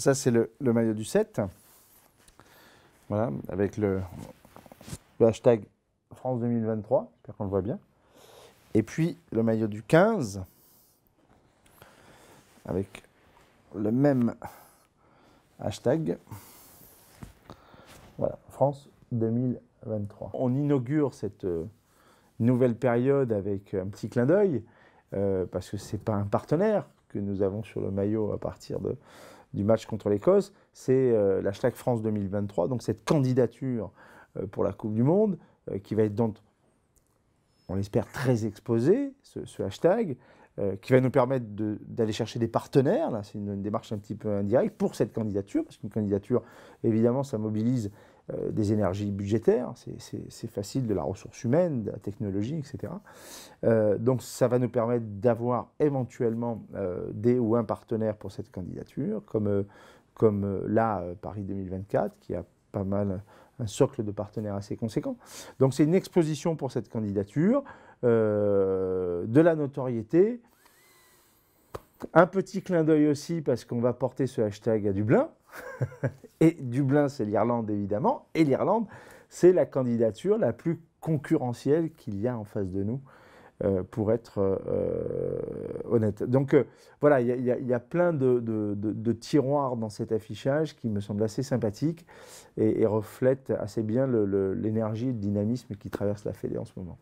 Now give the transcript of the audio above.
ça, c'est le, maillot du 7. Voilà, avec le, hashtag France 2023. J'espère qu'on le voit bien. Et puis, le maillot du 15. Avec le même hashtag. Voilà, France 2023. On inaugure cette euh, nouvelle période avec un petit clin d'œil, euh, parce que ce n'est pas un partenaire que nous avons sur le maillot à partir de, du match contre l'Écosse, c'est euh, l'hashtag France 2023, donc cette candidature euh, pour la Coupe du Monde, euh, qui va être, dans, on l'espère, très exposée, ce, hashtag, qui va nous permettre d'aller chercher des partenaires, là c'est une, démarche un petit peu indirecte, pour cette candidature, parce qu'une candidature, évidemment, ça mobilise euh, des énergies budgétaires, c'est facile, de la ressource humaine, de la technologie, etc. Euh, donc ça va nous permettre d'avoir éventuellement euh, des ou un partenaire pour cette candidature, comme, comme là, Paris 2024, qui a pas mal un socle de partenaires assez conséquent. Donc c'est une exposition pour cette candidature, de la notoriété, un petit clin d'œil aussi parce qu'on va porter ce hashtag à Dublin. et Dublin, c'est l'Irlande, évidemment. Et l'Irlande, c'est la candidature la plus concurrentielle qu'il y a en face de nous, euh, pour être euh, euh, honnête. Donc voilà, il y, a plein de, tiroirs dans cet affichage qui me semblent assez sympathiques et, reflètent assez bien l'énergie et le dynamisme qui traverse la Fédé en ce moment.